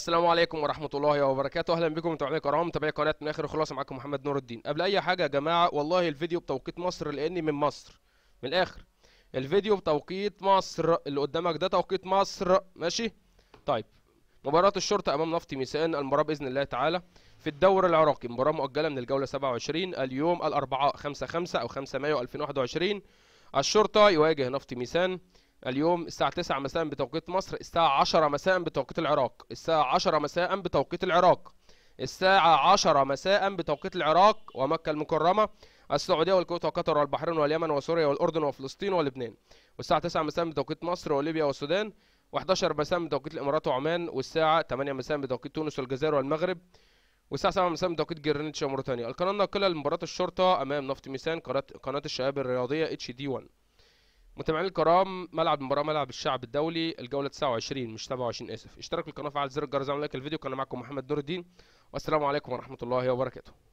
السلام عليكم ورحمة الله وبركاته أهلا بكم متابعينا الكرام متابعي قناة من آخر خلاصة معاكم محمد نور الدين قبل أي حاجة يا جماعة والله الفيديو بتوقيت مصر لأني من مصر من الآخر الفيديو بتوقيت مصر اللي قدامك ده توقيت مصر ماشي طيب مباراة الشرطة أمام نفط ميسان المباراة بإذن الله تعالى في الدوري العراقي مباراة مؤجلة من الجولة 27 اليوم الأربعاء 5 5 أو 5 مايو 2021 الشرطة يواجه نفط ميسان اليوم الساعة 9 مساء بتوقيت مصر الساعة 10 مساء بتوقيت العراق الساعة 10 مساء بتوقيت العراق الساعة 10 مساء بتوقيت العراق ومكة المكرمة السعودية والكويت وقطر والبحرين واليمن وسوريا والأردن وفلسطين ولبنان والساعة 9 مساء بتوقيت مصر وليبيا والسودان و11 مساء بتوقيت الإمارات وعمان والساعة 8 مساء بتوقيت تونس والجزائر والمغرب والساعة 7 مساء بتوقيت جرينتش تانية، القناة الناقلة لمباراة الشرطة أمام نفط ميسان قناة الشباب الرياضية اتش دي 1 متابعين الكرام ملعب المباراة ملعب الشعب الدولي الجولة 29 مش 27 آسف اشترك في القناة وفعل زر الجرس وعمل لايك الفيديو كان معكم محمد نور الدين والسلام عليكم ورحمة الله وبركاته